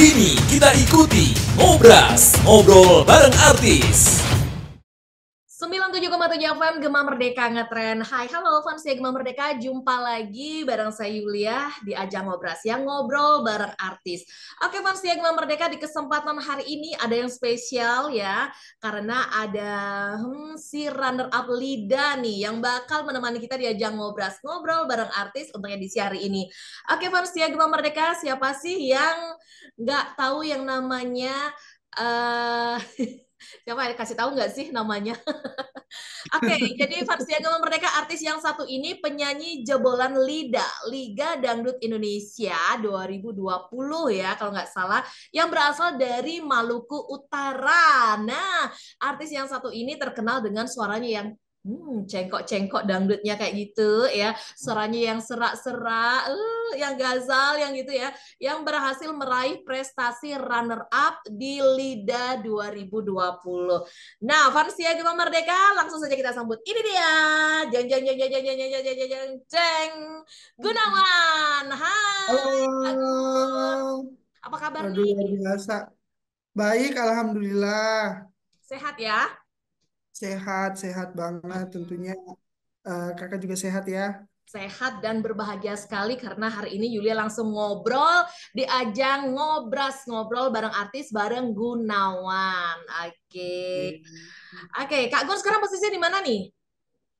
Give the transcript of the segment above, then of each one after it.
Kini kita ikuti Ngobras, ngobrol bareng artis. 97,7 FM Gema Merdeka ngetren. Hai, halo fans ya Gema Merdeka. Jumpa lagi bareng saya Yulia di Ajang Ngobras yang ngobrol bareng artis. Oke fans ya Gema Merdeka di kesempatan hari ini ada yang spesial ya karena ada hmm, si runner up Lida nih yang bakal menemani kita di Ajang Ngobras ngobrol bareng artis untuk edisi hari ini. Oke fans ya Gema Merdeka, siapa sih yang nggak tahu yang namanya uh, Siapa ya? kasih tahu nggak sih namanya? Oke, okay, jadi agama Merdeka artis yang satu ini penyanyi jebolan Lida, Liga Dangdut Indonesia 2020 ya kalau nggak salah, yang berasal dari Maluku Utara. Nah, artis yang satu ini terkenal dengan suaranya yang hmm, cengkok-cengkok dangdutnya kayak gitu ya, suaranya yang serak-serak. Eh, yang Gazal, yang gitu ya, yang berhasil meraih prestasi runner up di LIDA 2020. Nah, Farsia Gema Merdeka, langsung saja kita sambut. Ini dia, jeng jeng jeng jeng jeng jeng jeng jeng jeng jeng Gunawan. Hai. Halo. Apa kabar Aduh, nih? Luar biasa. Baik, alhamdulillah. Sehat ya? Sehat, sehat banget tentunya. Uh, kakak juga sehat ya? sehat dan berbahagia sekali karena hari ini Yulia langsung ngobrol di ajang ngobras ngobrol bareng artis bareng Gunawan. Oke, okay. oke okay. Kak Gun sekarang posisinya di mana nih?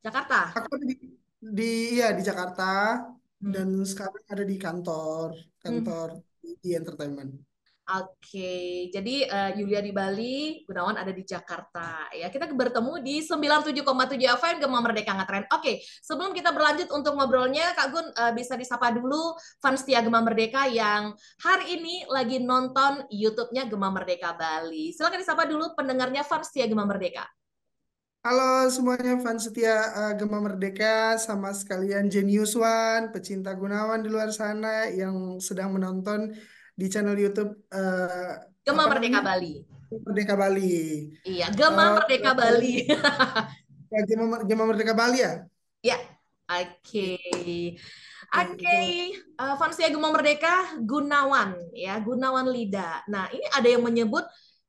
Jakarta. Aku di, di ya di Jakarta hmm. dan sekarang ada di kantor kantor hmm. di entertainment. Oke, jadi uh, Yulia di Bali, Gunawan ada di Jakarta. Ya, kita bertemu di 97,7 FM Gema Merdeka Ngetren. Oke, sebelum kita berlanjut untuk ngobrolnya, Kak Gun uh, bisa disapa dulu fans setia Gema Merdeka yang hari ini lagi nonton YouTube-nya Gema Merdeka Bali. Silakan disapa dulu pendengarnya fans setia Gema Merdeka. Halo semuanya fans setia uh, eh, Gema Merdeka sama sekalian Genius One, pecinta Gunawan di luar sana yang sedang menonton di channel YouTube uh, eh, Gema Merdeka Bali. Merdeka Bali. Iya, Gema uh, oh, Merdeka iya. Bali. ya, Gema, Gema Merdeka Bali ya? Ya. Oke. Oke, okay. Gitu. Eh, ya Gema Merdeka Gunawan ya, Gunawan Lida. Nah, ini ada yang menyebut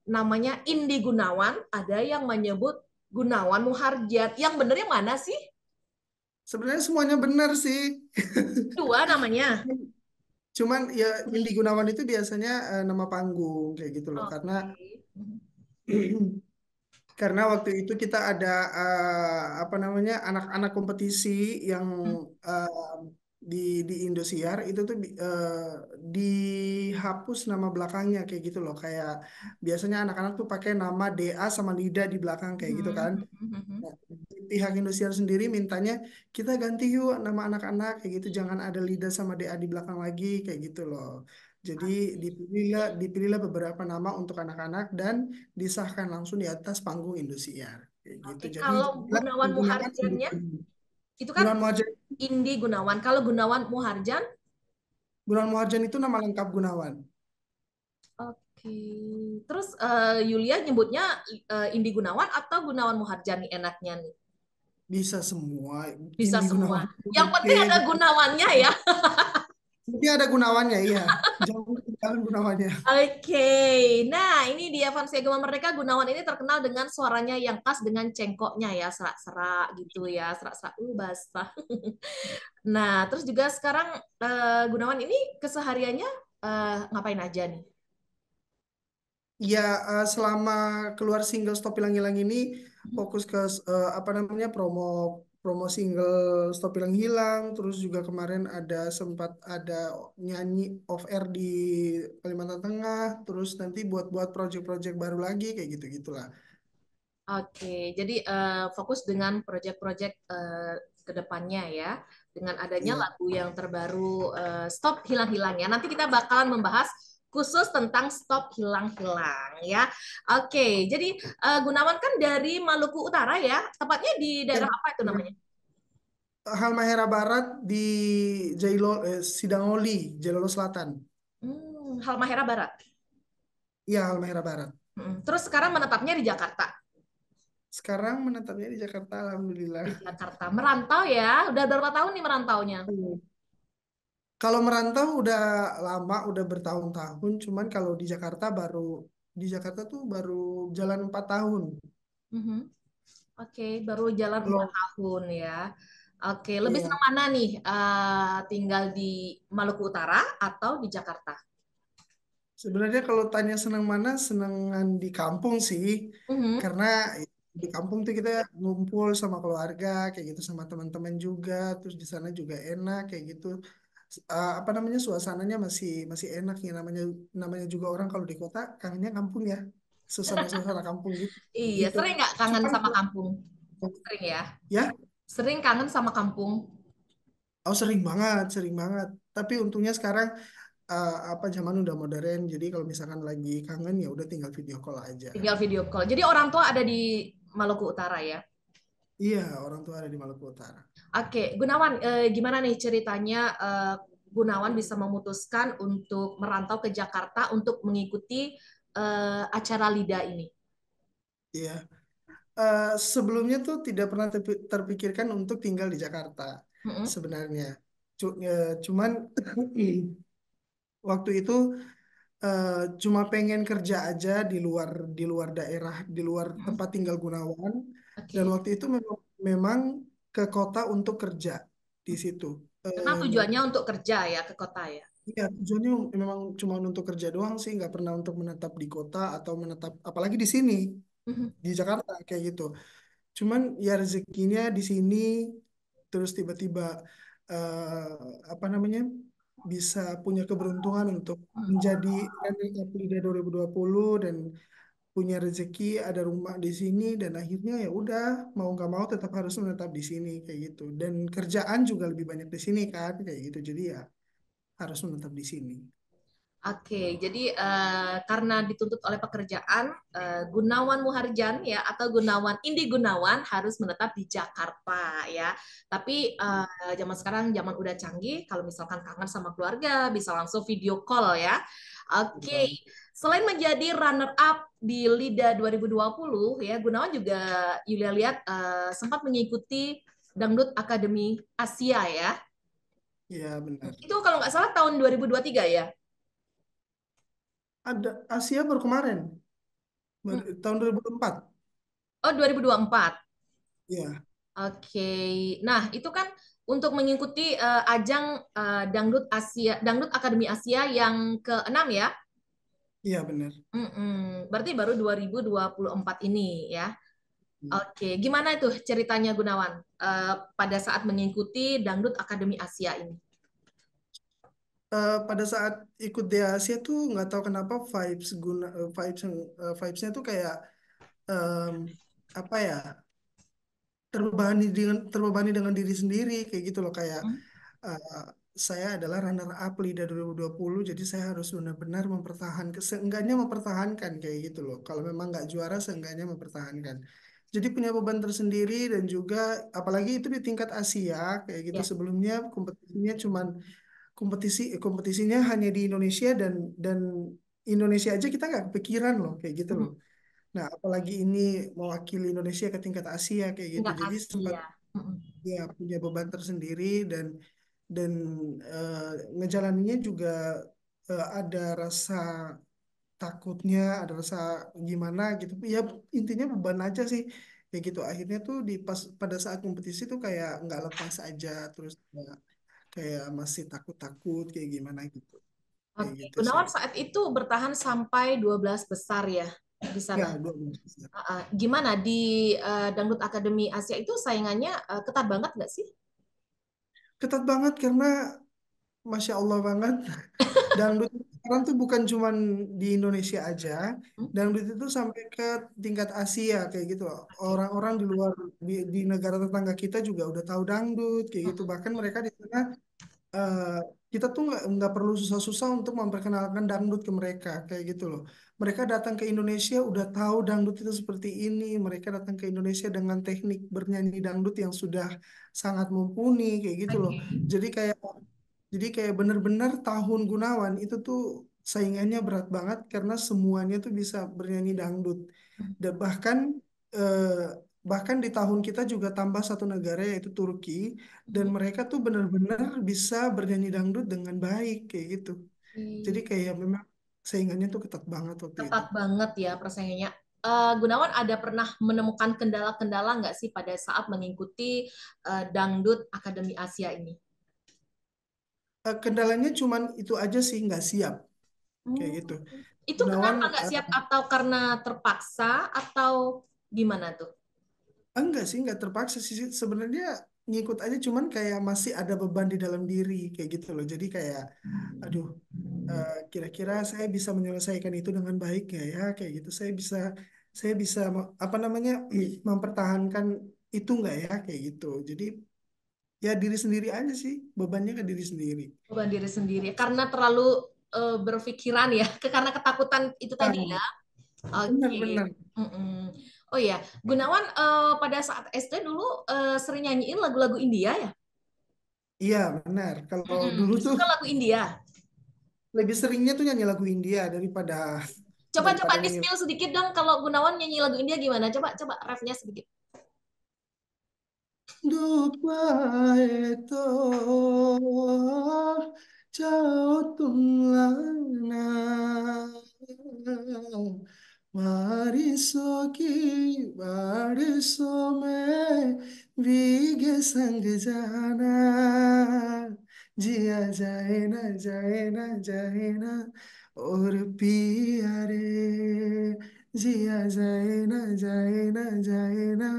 namanya Indi Gunawan, ada yang menyebut Gunawan Muharjat. Yang bener mana sih? Sebenarnya semuanya benar sih. Dua namanya. Cuman ya Windy Gunawan itu biasanya uh, nama panggung kayak gitu loh okay. karena karena waktu itu kita ada uh, apa namanya anak-anak kompetisi yang hmm. Eh, di di Indosiar itu tuh uh, dihapus nama belakangnya kayak gitu loh kayak biasanya anak-anak tuh pakai nama DA sama Lida di belakang kayak gitu hmm, kan hmm, hmm, nah, pihak Indosiar sendiri mintanya kita ganti yuk nama anak-anak kayak gitu jangan ada Lida sama DA di belakang lagi kayak gitu loh jadi ah. dipilihlah dipilihlah beberapa nama untuk anak-anak dan disahkan langsung di atas panggung Indosiar kayak gitu Oke, jadi kalau Gunawan Muharjannya itu kan Gunawan Indi Gunawan. Kalau Gunawan Muharjan? Gunawan Muharjan itu nama lengkap Gunawan. Oke. Terus uh, Yulia nyebutnya uh, Indi Gunawan atau Gunawan Muharjan nih enaknya nih? Bisa semua. Bisa Indi semua. Gunawan. Yang penting ada Gunawannya ya. Ini ada Gunawannya, iya. kalian Gunawannya. Oke, okay. nah ini dia fans Gema Merdeka Gunawan ini terkenal dengan suaranya yang khas dengan cengkoknya ya serak-serak gitu ya serak-serak uh basah. nah terus juga sekarang uh, Gunawan ini kesehariannya uh, ngapain aja nih? Ya, uh, selama keluar single Stop Hilang-Hilang ini fokus ke uh, apa namanya promo promo single Stop Hilang Hilang, terus juga kemarin ada sempat ada nyanyi off air di Kalimantan Tengah, terus nanti buat-buat project-project baru lagi kayak gitu-gitulah. Oke, jadi uh, fokus dengan proyek-proyek uh, eh, kedepannya ya, dengan adanya iya. lagu yang terbaru uh, Stop Hilang Hilangnya. Nanti kita bakalan membahas khusus tentang stop hilang-hilang ya. Oke, jadi uh, Gunawan kan dari Maluku Utara ya, tepatnya di daerah iya. apa itu namanya? Halmahera Barat di Jailo eh, Sidangoli, Jailolo Selatan. Hmm, Halmahera Barat. Iya, Halmahera Barat. Hmm. Terus sekarang menetapnya di Jakarta. Sekarang menetapnya di Jakarta, alhamdulillah. Di Jakarta, merantau ya. Udah berapa tahun nih merantaunya? Hmm kalau merantau udah lama, udah bertahun-tahun, cuman kalau di Jakarta baru di Jakarta tuh baru jalan empat tahun. Mm -hmm. Oke, okay, baru jalan empat tahun ya. Oke, okay, lebih yeah. senang mana nih? Uh, tinggal di Maluku Utara atau di Jakarta? Sebenarnya kalau tanya senang mana, senangan di kampung sih, mm -hmm. karena di kampung tuh kita ngumpul sama keluarga kayak gitu sama teman-teman juga terus di sana juga enak kayak gitu uh, apa namanya suasananya masih masih enak ya namanya namanya juga orang kalau di kota kangennya kampung ya suasana suasana kampung gitu iya gitu. sering nggak kangen Cuman, sama kampung sering ya ya sering kangen sama kampung oh sering banget sering banget tapi untungnya sekarang uh, apa zaman udah modern jadi kalau misalkan lagi kangen ya udah tinggal video call aja tinggal video call jadi orang tua ada di Maluku Utara ya Iya, orang tua ada di Maluku Utara. Oke, okay. Gunawan, eh, gimana nih ceritanya eh, Gunawan bisa memutuskan untuk merantau ke Jakarta untuk mengikuti eh, acara LIDA ini? Iya, eh, sebelumnya tuh tidak pernah terpikirkan untuk tinggal di Jakarta mm-hmm. sebenarnya. C eh, cuman waktu itu eh, cuma pengen kerja aja di luar di luar daerah, di luar tempat tinggal Gunawan Okay. Dan waktu itu memang, memang ke kota untuk kerja di situ. Karena eh, tujuannya uh, untuk kerja ya ke kota ya. Iya tujuannya memang cuma untuk kerja doang sih, nggak pernah untuk menetap di kota atau menetap apalagi di sini mm-hmm. di Jakarta kayak gitu. Cuman ya rezekinya di sini terus tiba-tiba uh, apa namanya bisa punya keberuntungan untuk mm-hmm. menjadi NLP 2020 dan punya rezeki ada rumah di sini dan akhirnya ya udah mau nggak mau tetap harus menetap di sini kayak gitu dan kerjaan juga lebih banyak di sini kan kayak gitu jadi ya harus menetap di sini Oke, okay, jadi uh, karena dituntut oleh pekerjaan, uh, Gunawan Muharjan ya atau Gunawan Indi Gunawan harus menetap di Jakarta ya. Tapi uh, zaman sekarang zaman udah canggih, kalau misalkan kangen sama keluarga bisa langsung video call ya. Oke, okay. selain menjadi runner up di LIDA 2020 ya, Gunawan juga Yulia lihat uh, sempat mengikuti Dangdut Akademi Asia ya. Iya benar. Itu kalau nggak salah tahun 2023 ya ada Asia baru kemarin baru, hmm. tahun 2004 oh 2024 ya oke okay. nah itu kan untuk mengikuti uh, ajang uh, dangdut Asia dangdut Akademi Asia yang keenam ya iya benar mm -mm. berarti baru 2024 ini ya hmm. Oke, okay. gimana itu ceritanya Gunawan uh, pada saat mengikuti Dangdut Akademi Asia ini? uh, pada saat ikut Asia tuh nggak tahu kenapa vibes guna eh, vibes uh, vibesnya tuh kayak um, apa ya terbebani dengan terbebani dengan diri sendiri kayak gitu loh kayak uh, saya adalah runner up LIDA 2020 jadi saya harus benar-benar mempertahankan seenggaknya mempertahankan kayak gitu loh kalau memang nggak juara seenggaknya mempertahankan jadi punya beban tersendiri dan juga apalagi itu di tingkat Asia kayak gitu Ya, sebelumnya kompetisinya cuman kompetisi kompetisinya hanya di Indonesia dan dan Indonesia aja kita nggak kepikiran loh kayak gitu loh. Mm-hmm. Nah, apalagi ini mewakili Indonesia ke tingkat Asia kayak gitu. Jadi Asia. sempat ya punya beban tersendiri dan dan uh, eh, ngejalaninya juga uh, ada rasa takutnya, ada rasa gimana gitu. Ya intinya beban aja sih. kayak gitu akhirnya tuh di pas pada saat kompetisi tuh kayak nggak lepas aja terus kayak masih takut-takut kayak gimana gitu. Oke, okay. gitu Gunawan so. saat itu bertahan sampai 12 besar ya di sana. Ya, 12 besar. gimana di uh, Dangdut Akademi Asia itu saingannya uh, ketat banget nggak sih? Ketat banget karena Masya Allah banget. Dangdut sekarang tuh bukan cuma di Indonesia aja, hmm? dangdut itu sampai ke tingkat Asia kayak gitu. Orang-orang di luar di, di negara tetangga kita juga udah tahu dangdut kayak gitu. Ah. Bahkan mereka di sana uh, kita tuh nggak nggak perlu susah-susah untuk memperkenalkan dangdut ke mereka kayak gitu loh. Mereka datang ke Indonesia udah tahu dangdut itu seperti ini. Mereka datang ke Indonesia dengan teknik bernyanyi dangdut yang sudah sangat mumpuni kayak gitu loh. Jadi kayak jadi kayak bener-bener tahun Gunawan itu tuh saingannya berat banget karena semuanya tuh bisa bernyanyi dangdut. Hmm. Dan bahkan eh, bahkan di tahun kita juga tambah satu negara yaitu Turki dan hmm. mereka tuh bener-bener bisa bernyanyi dangdut dengan baik kayak gitu. Jadi hmm. kayak memang saingannya tuh ketat banget waktu ketat itu. Ketat banget ya persaingannya uh, Gunawan ada pernah menemukan kendala-kendala nggak sih pada saat mengikuti uh, dangdut Akademi Asia ini? Eh, kendalanya cuman itu aja sih nggak siap kayak oh, gitu. Itu Gunawan, kenapa nggak eh, siap atau karena terpaksa atau gimana tuh? Enggak sih, nggak terpaksa sih. Sebenarnya ngikut aja cuman kayak masih ada beban di dalam diri kayak gitu loh. Jadi kayak aduh eh, kira-kira uh, saya bisa menyelesaikan itu dengan baik ya ya kayak gitu. Saya bisa saya bisa apa namanya mempertahankan itu enggak ya kayak gitu. Jadi ya diri sendiri aja sih bebannya ke diri sendiri beban diri sendiri karena terlalu uh, berpikiran ya karena ketakutan itu tadi ya benar benar mm oh ya Gunawan uh, pada saat SD dulu uh, sering nyanyiin lagu-lagu India ya iya benar kalau mm dulu tuh Suka lagu India lebih seringnya tuh nyanyi lagu India daripada coba coba coba di sedikit dong kalau Gunawan nyanyi lagu India gimana coba coba refnya sedikit दो पाए तो जाओ तुम लाना की बारिशो में भीगे संग जाना जिया जाए ना जाए ना जाए ना और पिया रे जिया जाए ना जाए ना जाए ना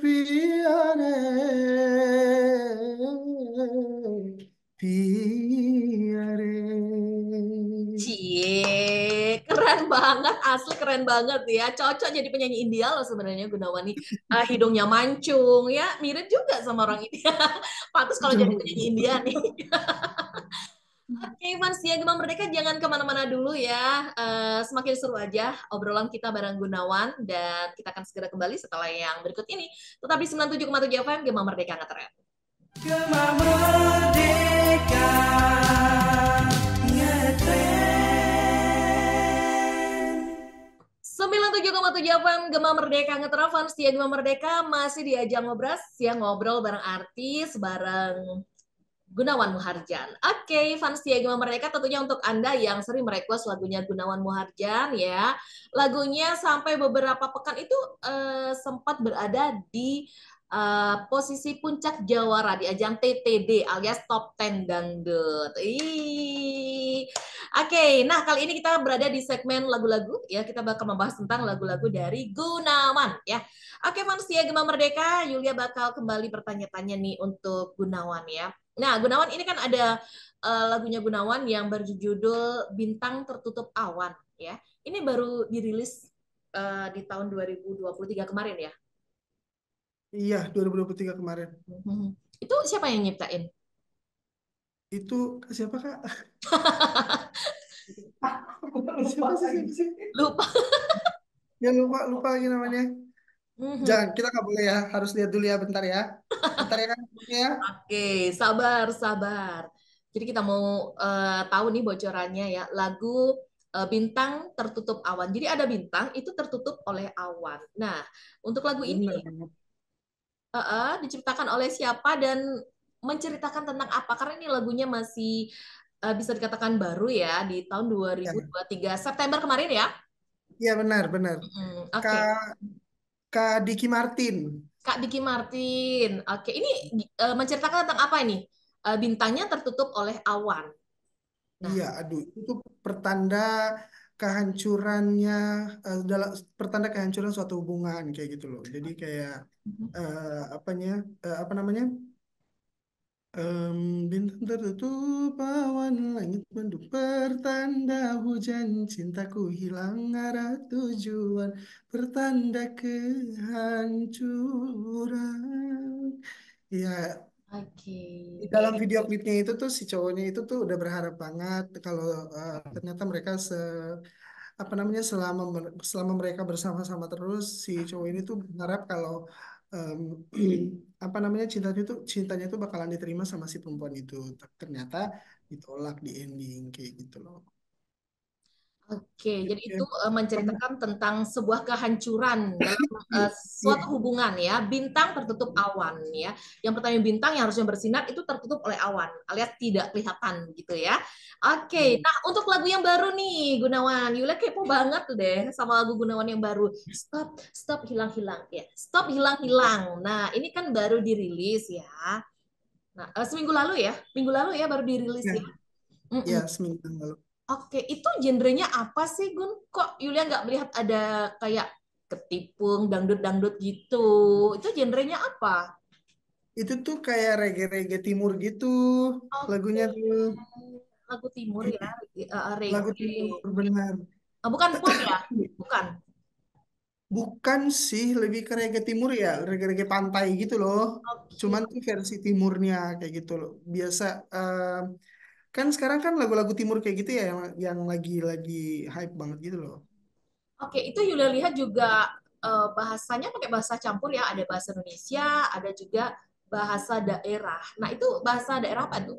পিয়ারে পিয়ারে cie keren banget asli keren banget ya cocok jadi penyanyi India loh sebenarnya Gunawani uh, eh, hidungnya mancung ya mirip juga sama orang India pantas kalau jadi penyanyi India nih Oke, okay, Fans Siaga Merdeka jangan kemana-mana dulu ya. Uh, semakin seru aja obrolan kita bareng Gunawan dan kita akan segera kembali setelah yang berikut ini. Tetap di 97,7 FM Gema Merdeka Ngetren. Gema Merdeka Ngetren. tujuh FM Gema Merdeka Ngetrafan Setia Gema Merdeka masih diajak ajang ngobras siang ngobrol bareng artis, bareng Gunawan Muharjan. Oke, okay, fans Tiagima Merdeka tentunya untuk Anda yang sering merequest lagunya Gunawan Muharjan ya. Lagunya sampai beberapa pekan itu uh, sempat berada di uh, posisi puncak jawara di ajang TTD alias Top Ten Dangdut. Oke, okay, nah kali ini kita berada di segmen lagu-lagu ya. Kita bakal membahas tentang lagu-lagu dari Gunawan ya. Oke, okay, manusia Gema Merdeka, Yulia bakal kembali bertanya-tanya nih untuk Gunawan ya. Nah, Gunawan ini kan ada uh, lagunya Gunawan yang berjudul Bintang Tertutup Awan ya. Ini baru dirilis uh, di tahun 2023 kemarin ya. Iya, 2023 kemarin. Hmm. Itu siapa yang nyiptain? Itu siapa, Kak? lupa, siapa sih, Lupa. yang lupa lupa lagi namanya. Mhm. Jangan, kita nggak boleh ya. Harus lihat dulu ya bentar ya. Bentar ya kan. ya. Oke, sabar, sabar. Jadi kita mau uh, tahu nih bocorannya ya. Lagu uh, Bintang Tertutup Awan. Jadi ada bintang itu tertutup oleh awan. Nah, untuk lagu ini Bener. uh, uh, diciptakan oleh siapa dan menceritakan tentang apa? Karena ini lagunya masih uh, bisa dikatakan baru ya di tahun 2023 ya. September kemarin ya. Iya benar benar. Mm, Oke. Okay. Kak Diki Martin. Kak Diki Martin. Oke, ini uh, menceritakan tentang apa ini? Uh, bintangnya tertutup oleh awan. Nah. Iya, aduh, itu pertanda kehancurannya uh, dalam pertanda kehancuran suatu hubungan kayak gitu loh. Jadi kayak uh, apanya uh, apa namanya? Um, bintang tertutup awan langit menduk pertanda hujan cintaku hilang arah tujuan pertanda kehancuran ya Oke. Di dalam video klipnya itu tuh si cowoknya itu tuh udah berharap banget kalau uh, ternyata mereka se apa namanya selama selama mereka bersama-sama terus si cowok ini tuh berharap kalau um, apa namanya cinta itu cintanya itu bakalan diterima sama si perempuan itu ternyata ditolak di ending kayak gitu loh Oke, iya, jadi iya. itu eh, menceritakan tentang sebuah kehancuran dalam uh, suatu hubungan ya. Bintang tertutup awan ya. Yang pertama bintang yang harusnya bersinar itu tertutup oleh awan, alias tidak kelihatan gitu ya. Oke, nah untuk lagu yang baru nih Gunawan, Yula kepo banget deh sama lagu Gunawan yang baru. Stop, stop hilang-hilang ya. Stop hilang-hilang. Nah, ini kan baru dirilis ya. Nah, eh, seminggu lalu ya, minggu lalu ya baru dirilis ya. Ya, mm -mm. ya seminggu lalu. Oke, itu genrenya apa sih Gun? Kok Yulia nggak melihat ada kayak ketipung, dangdut-dangdut gitu? Itu genrenya apa? Itu tuh kayak reggae-reggae timur gitu okay. lagunya tuh. Lagu timur ya, uh, Lagu timur, benar. Oh, bukan pop ya? Bukan. Bukan sih, lebih ke reggae timur ya, reggae-reggae pantai gitu loh. Okay. Cuman tuh versi timurnya kayak gitu loh. Biasa uh, Kan sekarang kan lagu-lagu timur kayak gitu ya yang yang lagi-lagi hype banget gitu loh. Oke, itu Yulia lihat juga uh, bahasanya pakai bahasa campur ya, ada bahasa Indonesia, ada juga bahasa daerah. Nah, itu bahasa daerah apa tuh?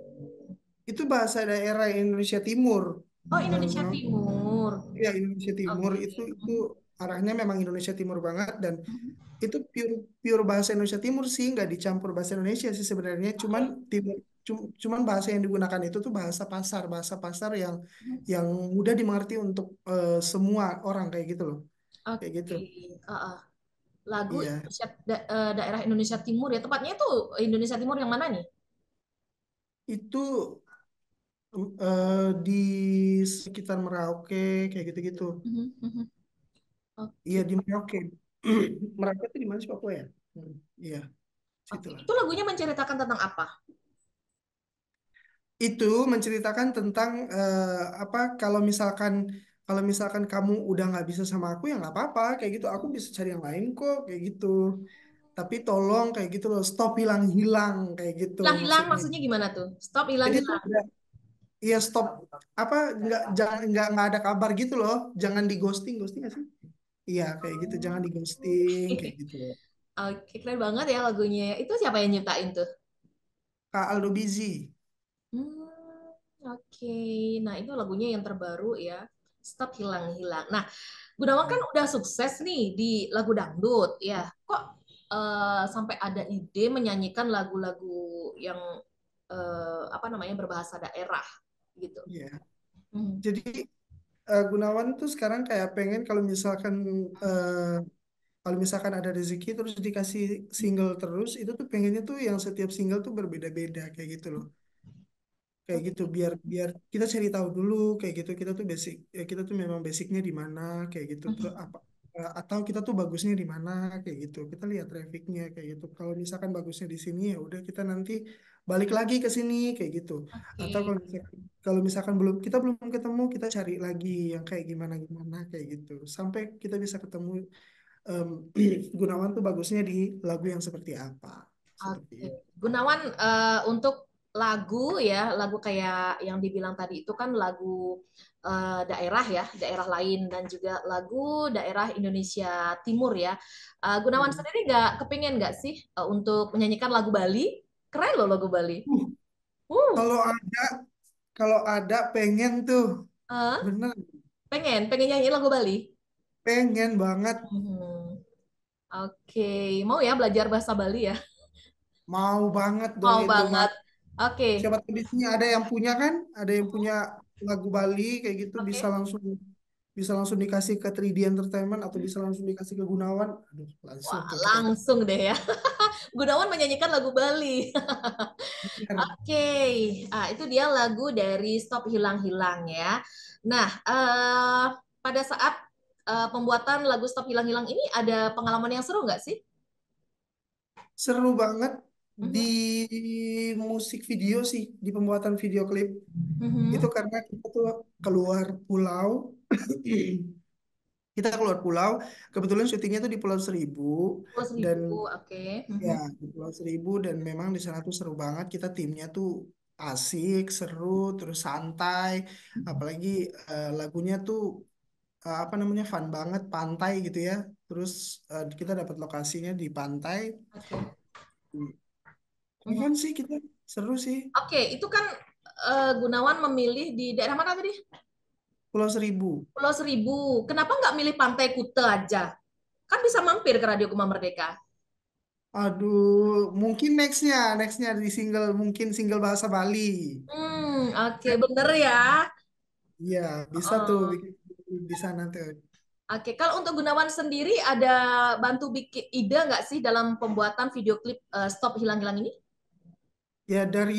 Itu bahasa daerah Indonesia Timur. Oh, Indonesia Timur. Iya, Indonesia Timur itu itu arahnya memang Indonesia Timur banget dan mm-hmm. itu pure pure bahasa Indonesia Timur sih nggak dicampur bahasa Indonesia sih sebenarnya cuman timur cuman bahasa yang digunakan itu tuh bahasa pasar bahasa pasar yang mm-hmm. yang mudah dimengerti untuk uh, semua orang kayak gitu loh okay. kayak gitu uh -uh. lagu iya. Indonesia, da eh, daerah Indonesia Timur ya tepatnya itu Indonesia Timur yang mana nih itu uh, di sekitar Merauke kayak gitu-gitu. Mm -hmm. Iya di Merauke. Merauke itu di mana sih Papua ya? Hmm. Iya. Okay. Itu lagunya menceritakan tentang apa? Itu menceritakan tentang uh, apa kalau misalkan kalau misalkan kamu udah nggak bisa sama aku ya nggak apa-apa kayak gitu aku bisa cari yang lain kok kayak gitu tapi tolong kayak gitu loh stop hilang hilang kayak gitu hilang hilang maksudnya. gimana tuh stop hilang hilang Iya stop apa nggak jangan nggak nggak ada kabar gitu loh jangan di ghosting ghosting gak sih Iya, kayak gitu. Oh. Jangan di ghosting, kayak gitu. Oke, keren banget ya lagunya. Itu siapa yang nyiptain tuh? Kak Aldo Bizi. Hmm, Oke, okay. nah itu lagunya yang terbaru ya. Stop hilang-hilang. Nah, Gunawan kan udah sukses nih di lagu dangdut ya. Kok uh, sampai ada ide menyanyikan lagu-lagu yang uh, apa namanya berbahasa daerah gitu? Iya. Yeah. Hmm. Jadi uh, Gunawan tuh sekarang kayak pengen kalau misalkan uh, kalau misalkan ada rezeki terus dikasih single terus itu tuh pengennya tuh yang setiap single tuh berbeda-beda kayak gitu loh kayak gitu biar biar kita cari tahu dulu kayak gitu kita tuh basic ya kita tuh memang basicnya di mana kayak gitu tuh hmm. apa atau kita tuh bagusnya di mana kayak gitu kita lihat trafficnya kayak gitu kalau misalkan bagusnya di sini ya udah kita nanti balik lagi ke sini kayak gitu okay. atau kalau misalkan, kalau misalkan belum kita belum ketemu kita cari lagi yang kayak gimana gimana kayak gitu sampai kita bisa ketemu um, Gunawan tuh bagusnya di lagu yang seperti apa seperti okay. Gunawan uh, untuk lagu ya lagu kayak yang dibilang tadi itu kan lagu eh, daerah ya daerah lain dan juga lagu daerah Indonesia Timur ya eh, Gunawan hmm. sendiri nggak kepingin nggak sih uh, untuk menyanyikan lagu Bali Keren loh logo Bali. Uh. uh, Kalau ada kalau ada pengen tuh. Uh, Bener. Pengen, pengen nyanyi lagu Bali. Pengen banget. Hmm. Oke, okay. mau ya belajar bahasa Bali ya? Mau banget dong. Mau itu. banget. Oke. Okay. Siapa tahu di ada yang punya kan? Ada yang punya lagu Bali kayak gitu okay. bisa langsung bisa langsung dikasih ke 3D Entertainment atau bisa hmm. langsung dikasih ke Gunawan. Aduh, langsung. Wah, langsung deh ya. Gunawan menyanyikan lagu Bali. Iya. Oke, okay. ah, itu dia lagu dari Stop Hilang Hilang ya. Nah, uh, pada saat uh, pembuatan lagu Stop Hilang Hilang ini ada pengalaman yang seru nggak sih? Seru banget di mm-hmm. musik video sih di pembuatan video klip hmm itu karena kita tuh keluar pulau kita keluar pulau kebetulan syutingnya tuh di Pulau Seribu, Pulau Seribu dan mm-hmm. ya di Pulau Seribu dan memang di sana tuh seru banget kita timnya tuh asik seru terus santai mm-hmm. apalagi uh, lagunya tuh uh, apa namanya fun banget pantai gitu ya terus uh, kita dapat lokasinya di pantai okay hmm. Bukan sih kita seru sih. Oke, okay, itu kan uh, Gunawan memilih di daerah mana tadi? Pulau Seribu. Pulau Seribu. Kenapa nggak milih Pantai Kuta aja? Kan bisa mampir ke Radio Kuma Merdeka. Aduh, mungkin nextnya, nextnya di single mungkin single bahasa Bali. Hmm, oke, okay, bener ya. Iya, bisa oh. tuh bikin bisa nanti. Oke, okay, kalau untuk Gunawan sendiri ada bantu bikin ide nggak sih dalam pembuatan video klip uh, Stop Hilang-Hilang ini? Ya dari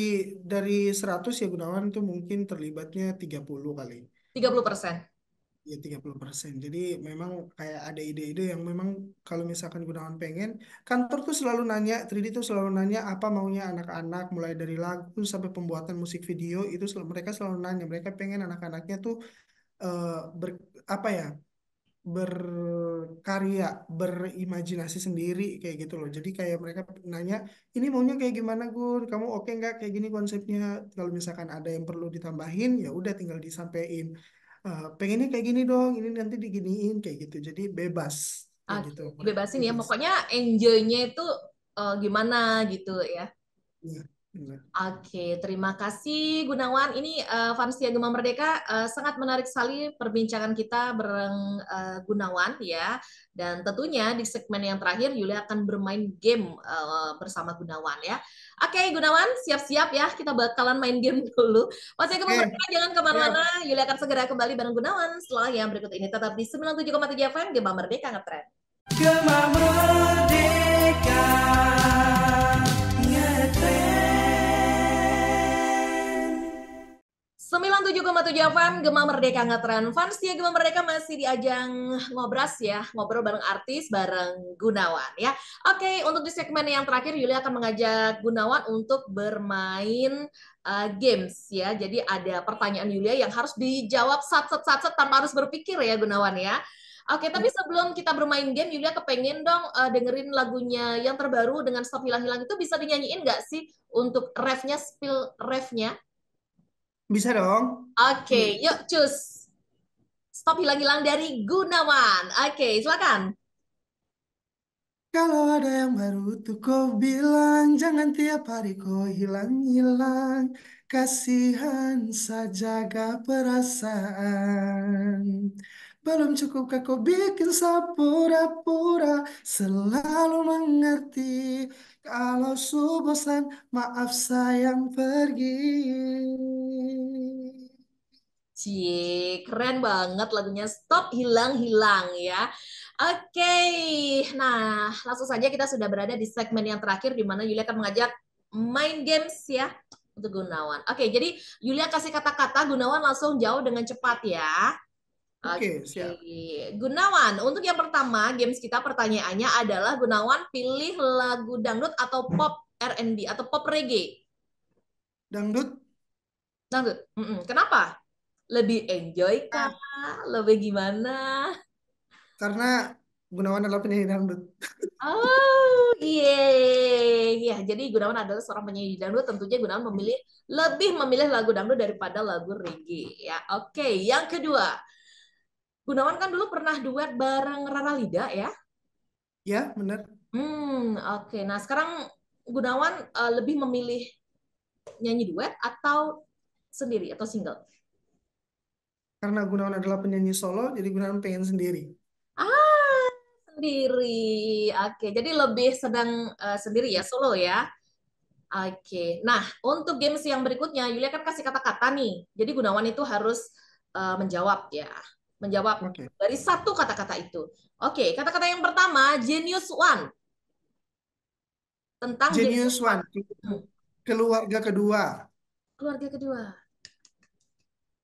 dari 100 ya Gunawan itu mungkin terlibatnya 30 kali. 30 persen? Ya 30 persen. Jadi memang kayak ada ide-ide yang memang kalau misalkan Gunawan pengen, kantor tuh selalu nanya, 3D tuh selalu nanya apa maunya anak-anak, mulai dari lagu sampai pembuatan musik video, itu sel mereka selalu nanya. Mereka pengen anak-anaknya tuh uh, ber, apa ya, berkarya, berimajinasi sendiri kayak gitu loh. Jadi kayak mereka nanya, ini maunya kayak gimana Gun? Kamu oke nggak kayak gini konsepnya? Kalau misalkan ada yang perlu ditambahin, ya udah tinggal disampaikan. Uh, eh, pengennya kayak gini dong, ini nanti diginiin kayak gitu. Jadi bebas. Ah, gitu. Bebasin ya, pokoknya enjoy itu uh, gimana gitu ya. ya. Iya. Oke, terima kasih Gunawan. Ini uh, eh, Vansia Gema Merdeka uh, sangat menarik sekali perbincangan kita bareng uh, Gunawan ya. Dan tentunya di segmen yang terakhir Yulia akan bermain game uh, bersama Gunawan ya. Oke Gunawan, siap-siap ya kita bakalan main game dulu. Fansia Gema Merdeka yeah. jangan kemana-mana. Yeah. Yulia akan segera kembali bareng Gunawan setelah yang berikut ini tetap di 97,3 FM Gema Merdeka ngetren. Gema Merdeka. 97,7 FM Gema Merdeka Ngetren Fans ya Gema Merdeka masih di ajang ngobras ya Ngobrol bareng artis, bareng Gunawan ya Oke, untuk di segmen yang terakhir Yulia akan mengajak Gunawan untuk bermain uh, games ya Jadi ada pertanyaan Yulia yang harus dijawab sat-sat-sat tanpa harus berpikir ya Gunawan ya Oke, tapi ya. sebelum kita bermain game, Yulia kepengen dong uh, dengerin lagunya yang terbaru dengan Stop Hilang Hilang itu bisa dinyanyiin nggak sih untuk refnya, spill refnya? Bisa dong. Oke, okay, hmm. yuk cus. Stop hilang-hilang dari Gunawan. Oke, okay, silakan. Kalau ada yang baru tuh kau bilang Jangan tiap hari kau hilang-hilang Kasihan saja gak perasaan Belum cukup kau bikin sapura pura Selalu mengerti Kalau subosan bosan maaf sayang pergi Cie, keren banget lagunya Stop Hilang Hilang ya. Oke, nah langsung saja kita sudah berada di segmen yang terakhir di mana Yulia akan mengajak main games ya untuk Gunawan. Oke, jadi Yulia kasih kata-kata, Gunawan langsung jauh dengan cepat ya. Oke, okay, siap. Gunawan, untuk yang pertama games kita pertanyaannya adalah Gunawan pilih lagu dangdut atau pop R&B atau pop reggae? Dangdut. Dangdut. Mm -mm. Kenapa? lebih enjoy iya. kah? Lebih gimana? Karena Gunawan adalah penyanyi dangdut. Oh, iya, Ya, jadi Gunawan adalah seorang penyanyi dangdut. Tentunya Gunawan memilih lebih memilih lagu dangdut daripada lagu reggae. Ya, oke. Okay. Yang kedua, Gunawan kan dulu pernah duet bareng Rara Lida ya? Ya, benar. Hmm, oke. Okay. Nah, sekarang Gunawan uh, lebih memilih nyanyi duet atau sendiri atau single? karena Gunawan adalah penyanyi solo, jadi Gunawan pengen sendiri. Ah, sendiri. Oke, jadi lebih sedang uh, eh, sendiri ya solo ya. Oke. Nah, untuk games yang berikutnya Yulia kan kasih kata-kata nih. Jadi Gunawan itu harus uh, menjawab ya. Menjawab okay. dari satu kata-kata itu. Oke, kata-kata yang pertama Genius One. Tentang Genius, Genius One. Hmm. Keluarga kedua. Keluarga kedua.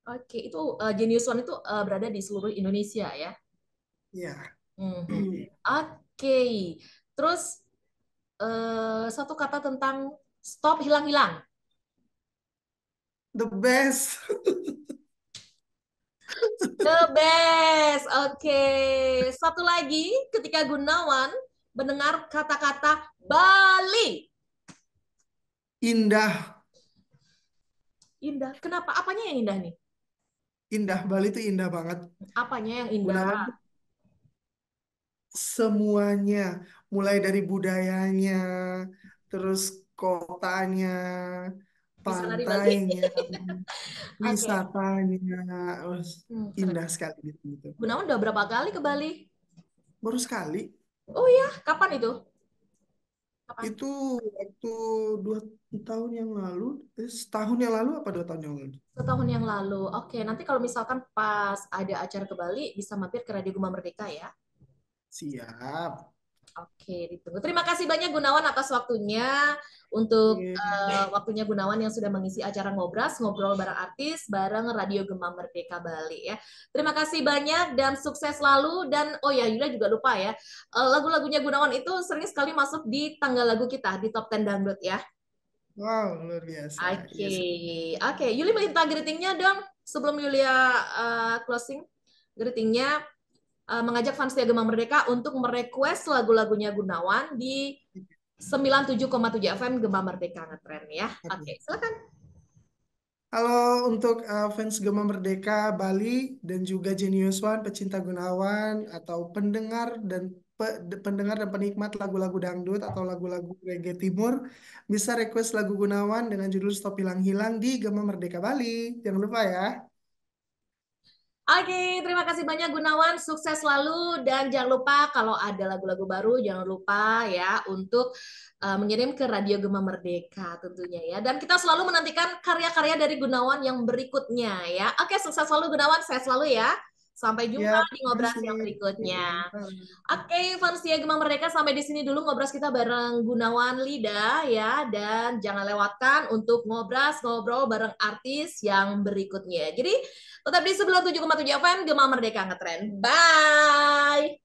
Oke, itu uh, Genius One itu uh, berada di seluruh Indonesia ya? Iya. Hmm. Oke, okay. terus uh, satu kata tentang stop hilang-hilang. The best. The best. Oke, okay. satu lagi ketika Gunawan mendengar kata-kata Bali. Indah. Indah. Kenapa? Apanya yang indah nih? indah Bali itu indah banget apanya yang indah semuanya mulai dari budayanya terus kotanya pantainya wisatanya okay. Hmm, indah sekali gitu Gunawan udah berapa kali ke Bali baru sekali oh iya, kapan itu itu waktu dua tahun yang lalu, eh, setahun yang lalu apa dua tahun yang lalu? Setahun yang lalu. Oke, nanti kalau misalkan pas ada acara ke Bali, bisa mampir ke Radio Guma Merdeka ya. Siap. Oke, ditunggu. Terima kasih banyak Gunawan atas waktunya untuk yeah. Iya. uh, waktunya Gunawan yang sudah mengisi acara ngobras ngobrol bareng artis bareng Radio gemam Merdeka Bali ya. Terima kasih banyak dan sukses selalu dan oh ya Yulia juga lupa ya uh, lagu-lagunya Gunawan itu sering sekali masuk di tangga lagu kita di top 10 dangdut ya. Wow, luar biasa. Oke, okay. Iya oke. Okay. Yulia minta greetingnya dong sebelum Yulia uh, closing. Greetingnya uh, mengajak fans Tiagama Merdeka untuk merequest lagu-lagunya Gunawan di 97,7 FM Gema Merdeka ngetren ya. Oke, okay, silakan. Halo untuk uh, fans Gema Merdeka Bali dan juga Genius One pecinta Gunawan atau pendengar dan pe pendengar dan penikmat lagu-lagu dangdut atau lagu-lagu reggae timur bisa request lagu Gunawan dengan judul Stop Hilang Hilang di Gema Merdeka Bali. Jangan lupa ya. Oke, okay, terima kasih banyak Gunawan, sukses selalu dan jangan lupa kalau ada lagu-lagu baru jangan lupa ya untuk uh, mengirim ke Radio Gema Merdeka tentunya ya. Dan kita selalu menantikan karya-karya dari Gunawan yang berikutnya ya. Oke, okay, sukses selalu Gunawan, saya selalu ya. Sampai jumpa ya, di ngobras yang berikutnya. Oke, okay, fans Gemang Merdeka sampai di sini dulu ngobras kita bareng Gunawan Lida ya dan jangan lewatkan untuk ngobras ngobrol bareng artis yang berikutnya. Jadi tetap di sebelum 7,7 FM Gemang Merdeka ngetren. Bye.